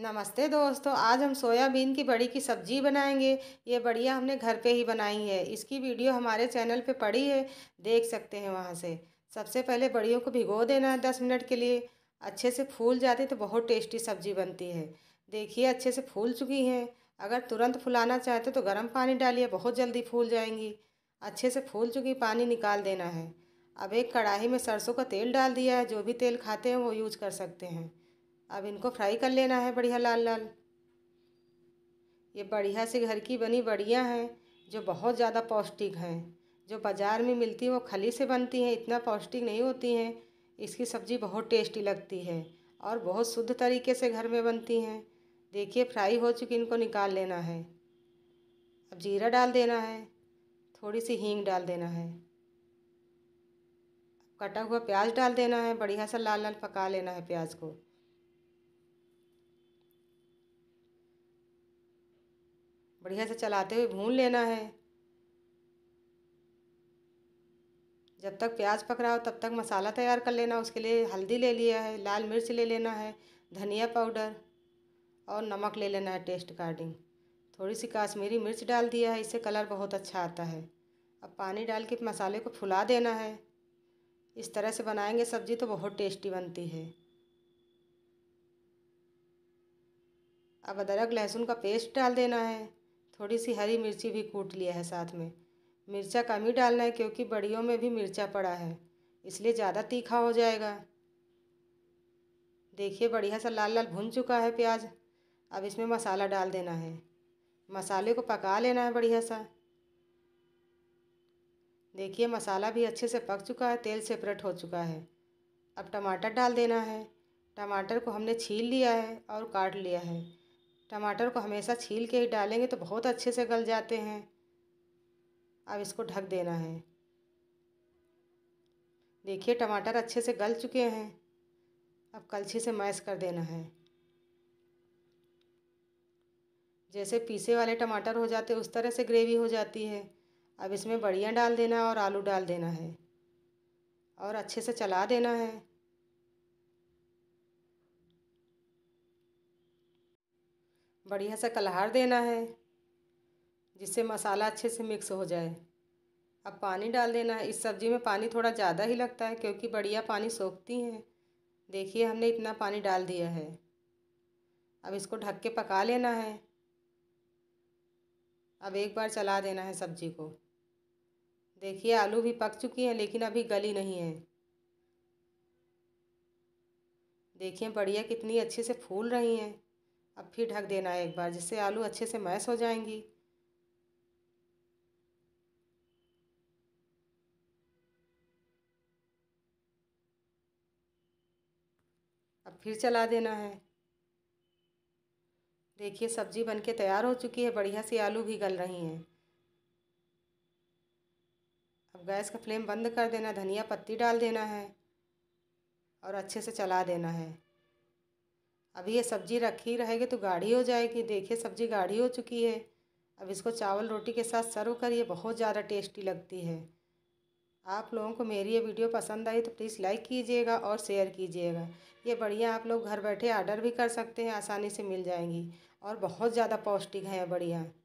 नमस्ते दोस्तों आज हम सोयाबीन की बड़ी की सब्ज़ी बनाएंगे ये बढ़िया हमने घर पे ही बनाई है इसकी वीडियो हमारे चैनल पे पड़ी है देख सकते हैं वहाँ से सबसे पहले बड़ियों को भिगो देना है दस मिनट के लिए अच्छे से फूल जाती तो बहुत टेस्टी सब्ज़ी बनती है देखिए अच्छे से फूल चुकी हैं अगर तुरंत फुलाना चाहते तो गर्म पानी डालिए बहुत जल्दी फूल जाएंगी अच्छे से फूल चुकी पानी निकाल देना है अब एक कढ़ाई में सरसों का तेल डाल दिया है जो भी तेल खाते हैं वो यूज कर सकते हैं अब इनको फ्राई कर लेना है बढ़िया लाल लाल ये बढ़िया से घर की बनी बढ़िया हैं जो बहुत ज़्यादा पौष्टिक हैं जो बाज़ार में मिलती हैं वो खली से बनती हैं इतना पौष्टिक नहीं होती हैं इसकी सब्ज़ी बहुत टेस्टी लगती है और बहुत शुद्ध तरीके से घर में बनती हैं देखिए फ्राई हो चुकी इनको निकाल लेना है अब जीरा डाल देना है थोड़ी सी हींग डाल देना है कटा हुआ प्याज डाल देना है बढ़िया सा लाल लाल पका लेना है प्याज को बढ़िया से चलाते हुए भून लेना है जब तक प्याज पक रहा हो तब तक मसाला तैयार कर लेना उसके लिए हल्दी ले लिया है लाल मिर्च ले लेना है धनिया पाउडर और नमक ले लेना है टेस्ट अकॉर्डिंग थोड़ी सी काश्मीरी मिर्च डाल दिया है इससे कलर बहुत अच्छा आता है अब पानी डाल के मसाले को फुला देना है इस तरह से बनाएंगे सब्ज़ी तो बहुत टेस्टी बनती है अब अदरक लहसुन का पेस्ट डाल देना है थोड़ी सी हरी मिर्ची भी कूट लिया है साथ में मिर्चा कम ही डालना है क्योंकि बड़ियों में भी मिर्चा पड़ा है इसलिए ज़्यादा तीखा हो जाएगा देखिए बढ़िया सा लाल लाल भुन चुका है प्याज अब इसमें मसाला डाल देना है मसाले को पका लेना है बढ़िया सा देखिए मसाला भी अच्छे से पक चुका है तेल सेपरेट हो चुका है अब टमाटर डाल देना है टमाटर को हमने छील लिया है और काट लिया है टमाटर को हमेशा छील के ही डालेंगे तो बहुत अच्छे से गल जाते हैं अब इसको ढक देना है देखिए टमाटर अच्छे से गल चुके हैं अब कलछी से मैश कर देना है जैसे पीसे वाले टमाटर हो जाते उस तरह से ग्रेवी हो जाती है अब इसमें बढ़िया डाल देना और आलू डाल देना है और अच्छे से चला देना है बढ़िया सा कलहार देना है जिससे मसाला अच्छे से मिक्स हो जाए अब पानी डाल देना है इस सब्ज़ी में पानी थोड़ा ज़्यादा ही लगता है क्योंकि बढ़िया पानी सोखती हैं देखिए हमने इतना पानी डाल दिया है अब इसको ढक के पका लेना है अब एक बार चला देना है सब्ज़ी को देखिए आलू भी पक चुकी हैं लेकिन अभी गली नहीं है देखिए बढ़िया कितनी अच्छे से फूल रही हैं अब फिर ढक देना है एक बार जिससे आलू अच्छे से मैश हो जाएंगी अब फिर चला देना है देखिए सब्जी बनके तैयार हो चुकी है बढ़िया सी आलू भी गल रही हैं अब गैस का फ्लेम बंद कर देना धनिया पत्ती डाल देना है और अच्छे से चला देना है अभी ये सब्ज़ी रखी रहेगी तो गाढ़ी हो जाएगी देखिए सब्ज़ी गाढ़ी हो चुकी है अब इसको चावल रोटी के साथ सर्व करिए बहुत ज़्यादा टेस्टी लगती है आप लोगों को मेरी ये वीडियो पसंद आई तो प्लीज़ लाइक कीजिएगा और शेयर कीजिएगा ये बढ़िया आप लोग घर बैठे आर्डर भी कर सकते हैं आसानी से मिल जाएंगी और बहुत ज़्यादा पौष्टिक हैं बढ़िया